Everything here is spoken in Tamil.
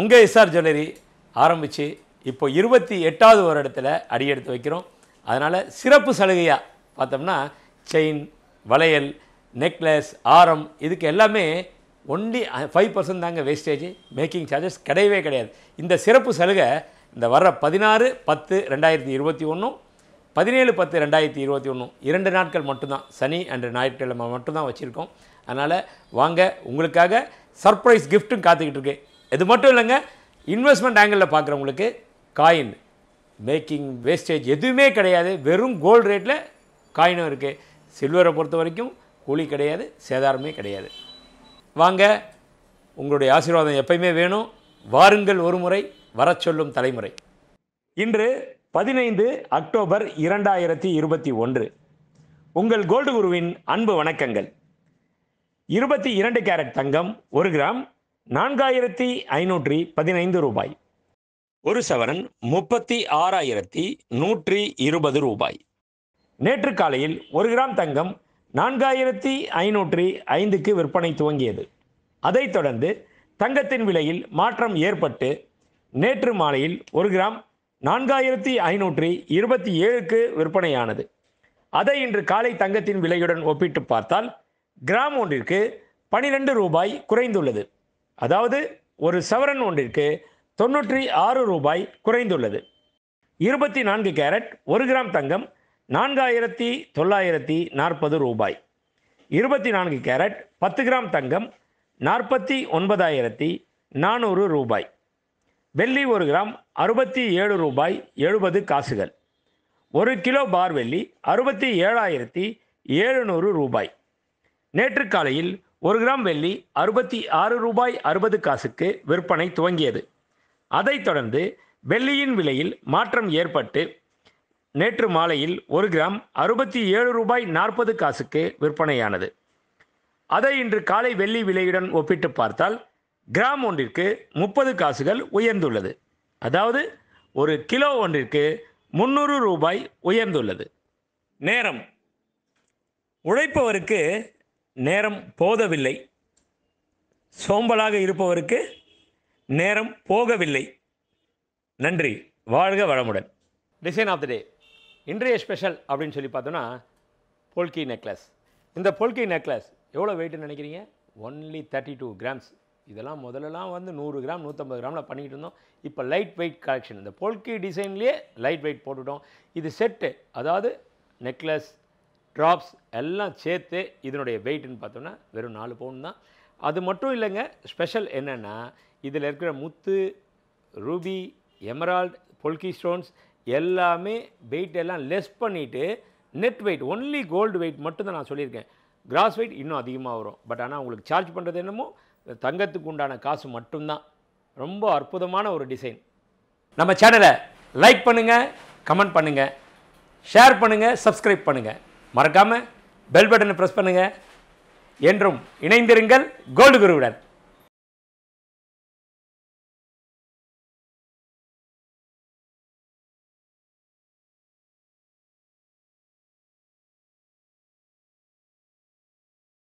உங்கள் எஸ்ஆர் ஜுவல்லரி ஆரம்பித்து இப்போ இருபத்தி எட்டாவது வருடத்தில் அடியெடுத்து வைக்கிறோம் அதனால் சிறப்பு சலுகையாக பார்த்தோம்னா செயின் வளையல் நெக்லஸ் ஆரம் இதுக்கு எல்லாமே ஒன்லி ஃபைவ் பர்சன்ட் தாங்க வேஸ்டேஜ் மேக்கிங் சார்ஜஸ் கிடையவே கிடையாது இந்த சிறப்பு சலுகை இந்த வர்ற பதினாறு பத்து ரெண்டாயிரத்தி இருபத்தி ஒன்றும் பதினேழு பத்து ரெண்டாயிரத்தி இருபத்தி ஒன்றும் இரண்டு நாட்கள் மட்டும்தான் சனி அண்டு ஞாயிற்றுக்கிழமை மட்டும்தான் வச்சுருக்கோம் அதனால் வாங்க உங்களுக்காக சர்ப்ரைஸ் கிஃப்ட்டும் காத்துக்கிட்டு இருக்கேன் இது மட்டும் இல்லைங்க இன்வெஸ்ட்மெண்ட் ஆங்கிளில் பார்க்குறவங்களுக்கு காயின் மேக்கிங் வேஸ்டேஜ் எதுவுமே கிடையாது வெறும் கோல்டு ரேட்டில் காயினும் இருக்குது சில்வரை பொறுத்த வரைக்கும் கூலி கிடையாது சேதாரமே கிடையாது வாங்க உங்களுடைய ஆசீர்வாதம் எப்பயுமே வேணும் வாருங்கள் ஒரு முறை வர சொல்லும் தலைமுறை இன்று பதினைந்து அக்டோபர் இரண்டாயிரத்தி இருபத்தி ஒன்று உங்கள் கோல்டு குருவின் அன்பு வணக்கங்கள் இருபத்தி இரண்டு கேரட் தங்கம் ஒரு கிராம் நான்காயிரத்தி ஐநூற்றி பதினைந்து ரூபாய் ஒரு சவரன் முப்பத்தி ஆறாயிரத்தி நூற்றி இருபது ரூபாய் நேற்று காலையில் ஒரு கிராம் தங்கம் நான்காயிரத்தி ஐநூற்றி ஐந்துக்கு விற்பனை துவங்கியது அதைத் தொடர்ந்து தங்கத்தின் விலையில் மாற்றம் ஏற்பட்டு நேற்று மாலையில் ஒரு கிராம் நான்காயிரத்தி ஐநூற்றி இருபத்தி ஏழுக்கு விற்பனையானது அதை இன்று காலை தங்கத்தின் விலையுடன் ஒப்பிட்டு பார்த்தால் கிராம் ஒன்றிற்கு பனிரெண்டு ரூபாய் குறைந்துள்ளது அதாவது ஒரு சவரன் ஒன்றிற்கு தொன்னூற்றி ஆறு ரூபாய் குறைந்துள்ளது இருபத்தி நான்கு கேரட் ஒரு கிராம் தங்கம் நான்காயிரத்தி தொள்ளாயிரத்தி நாற்பது ரூபாய் இருபத்தி நான்கு கேரட் பத்து கிராம் தங்கம் நாற்பத்தி ஒன்பதாயிரத்தி நானூறு ரூபாய் வெள்ளி ஒரு கிராம் அறுபத்தி ஏழு ரூபாய் எழுபது காசுகள் ஒரு கிலோ பார் வெள்ளி அறுபத்தி ஏழாயிரத்தி எழுநூறு ரூபாய் நேற்று காலையில் ஒரு கிராம் வெள்ளி அறுபத்தி ஆறு ரூபாய் அறுபது காசுக்கு விற்பனை துவங்கியது அதைத் தொடர்ந்து வெள்ளியின் விலையில் மாற்றம் ஏற்பட்டு நேற்று மாலையில் ஒரு கிராம் அறுபத்தி ஏழு ரூபாய் நாற்பது காசுக்கு விற்பனையானது அதை இன்று காலை வெள்ளி விலையுடன் ஒப்பிட்டு பார்த்தால் கிராம் ஒன்றிற்கு முப்பது காசுகள் உயர்ந்துள்ளது அதாவது ஒரு கிலோ ஒன்றிற்கு முந்நூறு ரூபாய் உயர்ந்துள்ளது நேரம் உழைப்பவருக்கு நேரம் போதவில்லை சோம்பலாக இருப்பவருக்கு நேரம் போகவில்லை நன்றி வாழ்க வளமுடன் டிசைன் ஆஃப் த டே இன்றைய ஸ்பெஷல் அப்படின்னு சொல்லி பார்த்தோன்னா போல்கி நெக்லஸ் இந்த போல்கி நெக்லஸ் எவ்வளோ வெயிட்டுன்னு நினைக்கிறீங்க ஒன்லி தேர்ட்டி டூ கிராம்ஸ் இதெல்லாம் முதல்லலாம் வந்து நூறு கிராம் நூற்றம்பது கிராமில் பண்ணிக்கிட்டு இருந்தோம் இப்போ லைட் வெயிட் கலெக்ஷன் இந்த பொல்கி டிசைன்லேயே லைட் வெயிட் போட்டுவிட்டோம் இது செட்டு அதாவது நெக்லஸ் ட்ராப்ஸ் எல்லாம் சேர்த்து இதனுடைய வெயிட்டுன்னு பார்த்தோம்னா வெறும் நாலு பவுன் தான் அது மட்டும் இல்லைங்க ஸ்பெஷல் என்னென்னா இதில் இருக்கிற முத்து ரூபி எமரால்ட் பொல்கி ஸ்டோன்ஸ் எல்லாமே வெயிட் எல்லாம் லெஸ் பண்ணிவிட்டு net weight only gold weight மட்டும்தான் நான் சொல்லியிருக்கேன் கிராஸ் வெயிட் இன்னும் அதிகமாக வரும் பட் ஆனால் உங்களுக்கு சார்ஜ் பண்ணுறது என்னமோ தங்கத்துக்கு உண்டான காசு மட்டும்தான் ரொம்ப அற்புதமான ஒரு டிசைன் நம்ம சேனலை லைக் பண்ணுங்கள் கமெண்ட் பண்ணுங்கள் ஷேர் பண்ணுங்கள் சப்ஸ்கிரைப் பண்ணுங்கள் மறக்காமல் பெல் பட்டனை ப்ரெஸ் பண்ணுங்கள் என்றும் இணைந்திருங்கள் கோல்டு குருவுடன்